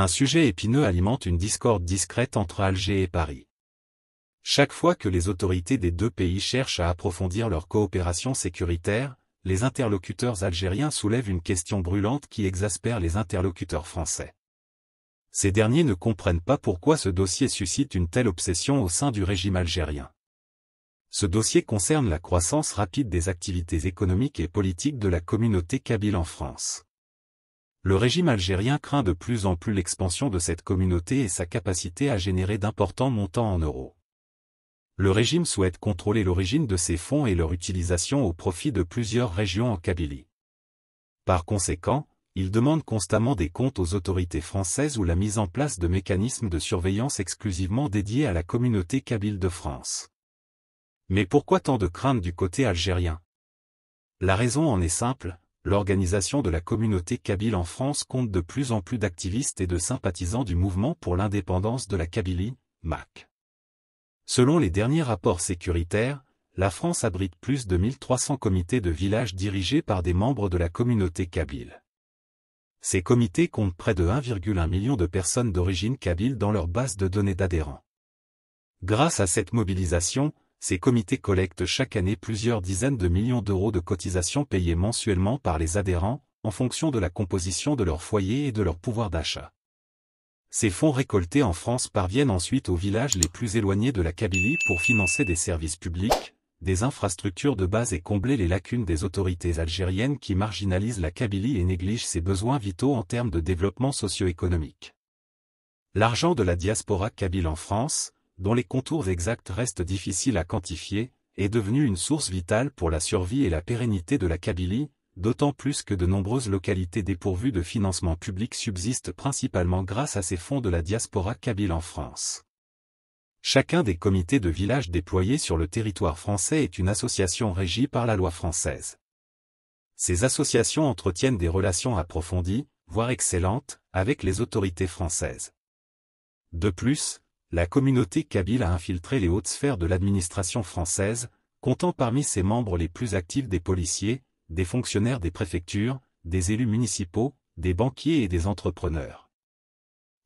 Un sujet épineux alimente une discorde discrète entre Alger et Paris. Chaque fois que les autorités des deux pays cherchent à approfondir leur coopération sécuritaire, les interlocuteurs algériens soulèvent une question brûlante qui exaspère les interlocuteurs français. Ces derniers ne comprennent pas pourquoi ce dossier suscite une telle obsession au sein du régime algérien. Ce dossier concerne la croissance rapide des activités économiques et politiques de la communauté kabyle en France le régime algérien craint de plus en plus l'expansion de cette communauté et sa capacité à générer d'importants montants en euros. Le régime souhaite contrôler l'origine de ces fonds et leur utilisation au profit de plusieurs régions en Kabylie. Par conséquent, il demande constamment des comptes aux autorités françaises ou la mise en place de mécanismes de surveillance exclusivement dédiés à la communauté kabyle de France. Mais pourquoi tant de craintes du côté algérien La raison en est simple, l'organisation de la communauté kabyle en France compte de plus en plus d'activistes et de sympathisants du mouvement pour l'indépendance de la Kabylie, MAC. Selon les derniers rapports sécuritaires, la France abrite plus de 1300 comités de villages dirigés par des membres de la communauté kabyle. Ces comités comptent près de 1,1 million de personnes d'origine kabyle dans leur base de données d'adhérents. Grâce à cette mobilisation, ces comités collectent chaque année plusieurs dizaines de millions d'euros de cotisations payées mensuellement par les adhérents, en fonction de la composition de leur foyer et de leur pouvoir d'achat. Ces fonds récoltés en France parviennent ensuite aux villages les plus éloignés de la Kabylie pour financer des services publics, des infrastructures de base et combler les lacunes des autorités algériennes qui marginalisent la Kabylie et négligent ses besoins vitaux en termes de développement socio-économique. L'argent de la diaspora kabyle en France, dont les contours exacts restent difficiles à quantifier, est devenue une source vitale pour la survie et la pérennité de la Kabylie, d'autant plus que de nombreuses localités dépourvues de financement public subsistent principalement grâce à ces fonds de la diaspora kabyle en France. Chacun des comités de village déployés sur le territoire français est une association régie par la loi française. Ces associations entretiennent des relations approfondies, voire excellentes, avec les autorités françaises. De plus, la communauté kabyle a infiltré les hautes sphères de l'administration française, comptant parmi ses membres les plus actifs des policiers, des fonctionnaires des préfectures, des élus municipaux, des banquiers et des entrepreneurs.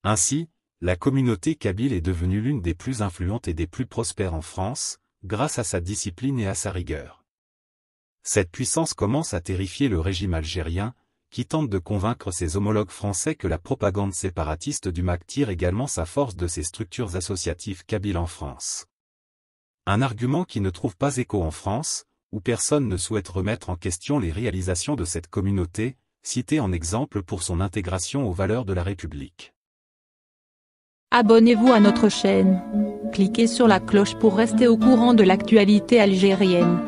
Ainsi, la communauté kabyle est devenue l'une des plus influentes et des plus prospères en France, grâce à sa discipline et à sa rigueur. Cette puissance commence à terrifier le régime algérien, qui tente de convaincre ses homologues français que la propagande séparatiste du MAC tire également sa force de ses structures associatives kabyles en France. Un argument qui ne trouve pas écho en France, où personne ne souhaite remettre en question les réalisations de cette communauté, citée en exemple pour son intégration aux valeurs de la République. Abonnez-vous à notre chaîne. Cliquez sur la cloche pour rester au courant de l'actualité algérienne.